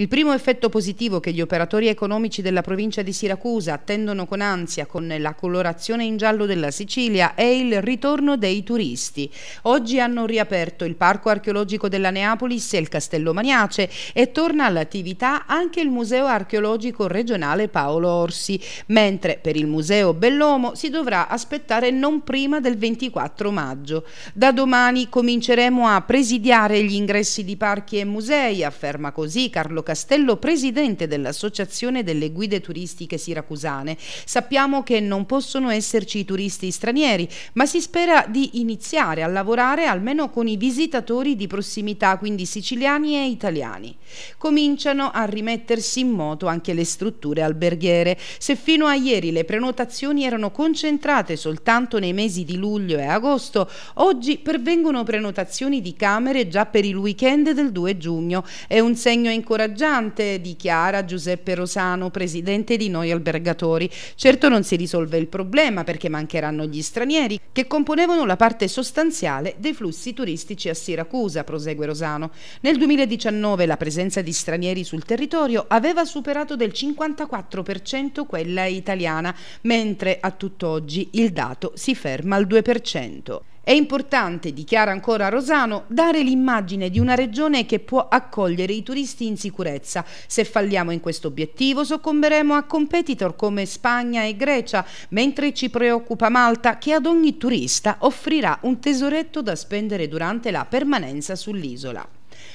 Il primo effetto positivo che gli operatori economici della provincia di Siracusa attendono con ansia con la colorazione in giallo della Sicilia è il ritorno dei turisti. Oggi hanno riaperto il Parco Archeologico della Neapolis e il Castello Maniace e torna all'attività anche il Museo Archeologico Regionale Paolo Orsi, mentre per il Museo Bellomo si dovrà aspettare non prima del 24 maggio. Da domani cominceremo a presidiare gli ingressi di parchi e musei, afferma così Carlo Castello Castello, presidente dell'Associazione delle Guide Turistiche Siracusane. Sappiamo che non possono esserci turisti stranieri, ma si spera di iniziare a lavorare almeno con i visitatori di prossimità, quindi siciliani e italiani. Cominciano a rimettersi in moto anche le strutture alberghiere. Se fino a ieri le prenotazioni erano concentrate soltanto nei mesi di luglio e agosto, oggi pervengono prenotazioni di camere già per il weekend del 2 giugno. È un segno incoraggiante viaggiante, dichiara Giuseppe Rosano, presidente di Noi Albergatori. Certo non si risolve il problema perché mancheranno gli stranieri che componevano la parte sostanziale dei flussi turistici a Siracusa, prosegue Rosano. Nel 2019 la presenza di stranieri sul territorio aveva superato del 54% quella italiana, mentre a tutt'oggi il dato si ferma al 2%. È importante, dichiara ancora Rosano, dare l'immagine di una regione che può accogliere i turisti in sicurezza. Se falliamo in questo obiettivo soccomberemo a competitor come Spagna e Grecia, mentre ci preoccupa Malta che ad ogni turista offrirà un tesoretto da spendere durante la permanenza sull'isola.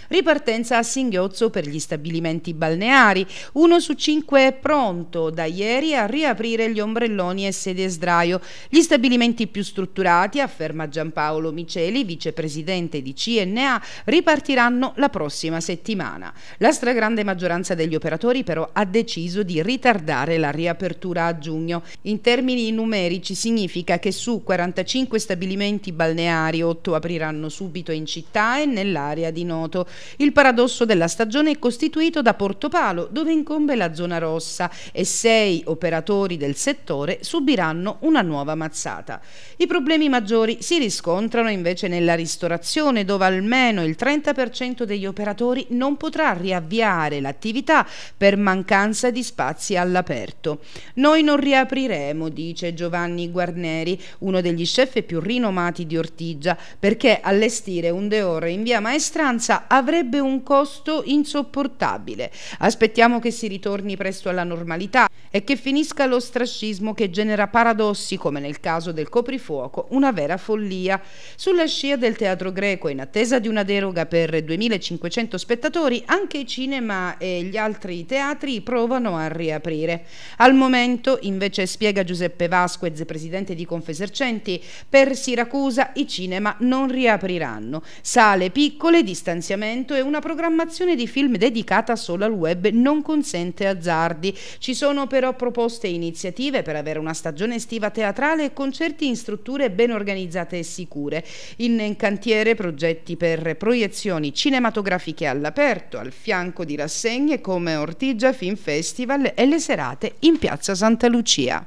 Ripartenza a singhiozzo per gli stabilimenti balneari. Uno su cinque è pronto da ieri a riaprire gli ombrelloni e sedie sdraio. Gli stabilimenti più strutturati, afferma Giampaolo Miceli, vicepresidente di CNA, ripartiranno la prossima settimana. La stragrande maggioranza degli operatori però ha deciso di ritardare la riapertura a giugno. In termini numerici significa che su 45 stabilimenti balneari 8 apriranno subito in città e nell'area di Noto campionato. Il paradosso della stagione è costituito da Portopalo, dove incombe la zona rossa, e sei operatori del settore subiranno una nuova mazzata. I problemi maggiori si riscontrano invece nella ristorazione, dove almeno il 30% degli operatori non potrà riavviare l'attività per mancanza di spazi all'aperto. Noi non riapriremo, dice Giovanni Guarneri, uno degli chef più rinomati di Ortigia, perché allestire un deore in via Maestranza avrebbe un costo insopportabile. Aspettiamo che si ritorni presto alla normalità e che finisca lo l'ostracismo che genera paradossi, come nel caso del coprifuoco, una vera follia. Sulla scia del teatro greco, in attesa di una deroga per 2500 spettatori, anche i cinema e gli altri teatri provano a riaprire. Al momento, invece, spiega Giuseppe Vasquez, presidente di Confesercenti, per Siracusa i cinema non riapriranno. Sale piccole, distanziamenti finanziamento e una programmazione di film dedicata solo al web non consente azzardi. Ci sono però proposte e iniziative per avere una stagione estiva teatrale e concerti in strutture ben organizzate e sicure. In cantiere progetti per proiezioni cinematografiche all'aperto, al fianco di rassegne come Ortigia Film Festival e le serate in Piazza Santa Lucia.